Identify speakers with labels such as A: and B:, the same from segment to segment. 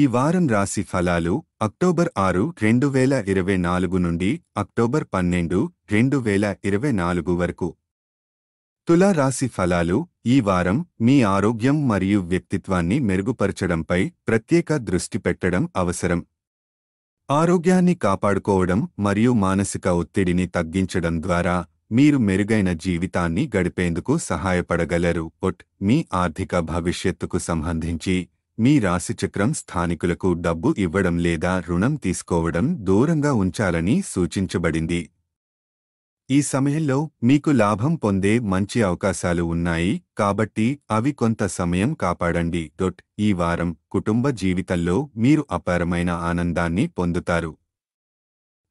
A: ఈ వారం రాశి ఫలాలు అక్టోబర్ ఆరు రెండు వేల ఇరవై నాలుగు నుండి అక్టోబర్ పన్నెండు రెండు వేల ఇరవై నాలుగు వరకు తులా రాశి ఫలాలు ఈ వారం మీ ఆరోగ్యం మరియు వ్యక్తిత్వాన్ని మెరుగుపరచడంపై ప్రత్యేక దృష్టి పెట్టడం అవసరం ఆరోగ్యాన్ని కాపాడుకోవడం మరియు మానసిక ఒత్తిడిని తగ్గించడం ద్వారా మీరు మెరుగైన జీవితాన్ని గడిపేందుకు సహాయపడగలరు ఒట్ మీ ఆర్థిక భవిష్యత్తుకు సంబంధించి మీ రాశిచక్రం స్థానికులకు డబ్బు ఇవ్వడం లేదా రుణం తీసుకోవడం దూరంగా ఉంచాలని సూచించబడింది ఈ సమయంలో మీకు లాభం పొందే మంచి అవకాశాలు ఉన్నాయి కాబట్టి అవి కొంత సమయం కాపాడండి డొట్ ఈ వారం కుటుంబ జీవితంలో మీరు అపారమైన ఆనందాన్ని పొందుతారు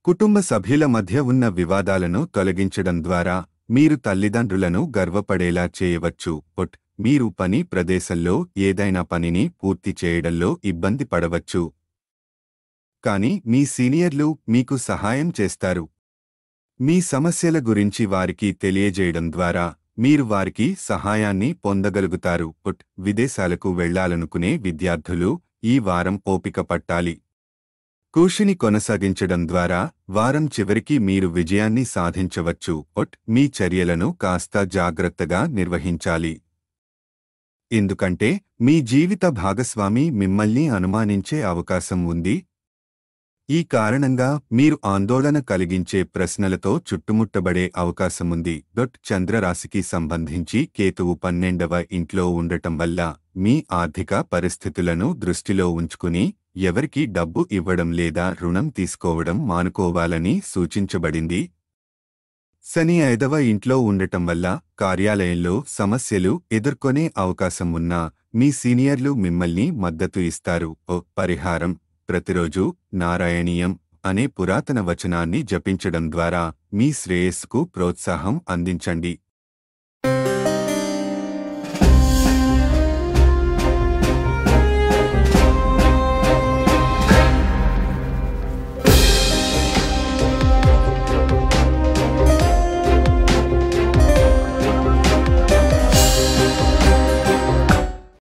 A: కుటుంబ సభ్యుల మధ్య ఉన్న వివాదాలను తొలగించడం ద్వారా మీరు తల్లిదండ్రులను గర్వపడేలా చేయవచ్చు ఒట్ మీరు పని ప్రదేశంలో ఏదైనా పనిని పూర్తి చేయడంలో ఇబ్బంది పడవచ్చు కానీ మీ సీనియర్లు మీకు సహాయం చేస్తారు మీ సమస్యల గురించి వారికి తెలియజేయడం ద్వారా మీరు వారికి సహాయాన్ని పొందగలుగుతారు విదేశాలకు వెళ్లాలనుకునే విద్యార్థులు ఈ వారం ఓపిక పట్టాలి కూషిని కొనసాగించడం ద్వారా వారం చివరికి మీరు విజయాన్ని సాధించవచ్చు ఒట్ మీ చర్యలను కాస్త జాగ్రత్తగా నిర్వహించాలి ఎందుకంటే మీ జీవిత భాగస్వామి మిమ్మల్ని అనుమానించే అవకాశం ఉంది ఈ కారణంగా మీరు ఆందోళన కలిగించే ప్రశ్నలతో చుట్టుముట్టబడే అవకాశముంది దొట్ చంద్రరాశికి సంబంధించి కేతువు పన్నెండవ ఇంట్లో ఉండటం వల్ల మీ ఆర్థిక పరిస్థితులను దృష్టిలో ఉంచుకుని ఎవరికీ డబ్బు ఇవ్వడం లేదా రుణం తీసుకోవడం మానుకోవాలని సూచించబడింది శని ఐదవ ఇంట్లో ఉండటం వల్ల కార్యాలయంలో సమస్యలు ఎదుర్కొనే అవకాశం ఉన్నా మీ సీనియర్లు మిమ్మల్ని మద్దతు ఇస్తారు ఓ పరిహారం ప్రతిరోజు నారాయణీయం అనే పురాతన వచనాన్ని జపించడం ద్వారా మీ శ్రేయస్సుకు ప్రోత్సాహం అందించండి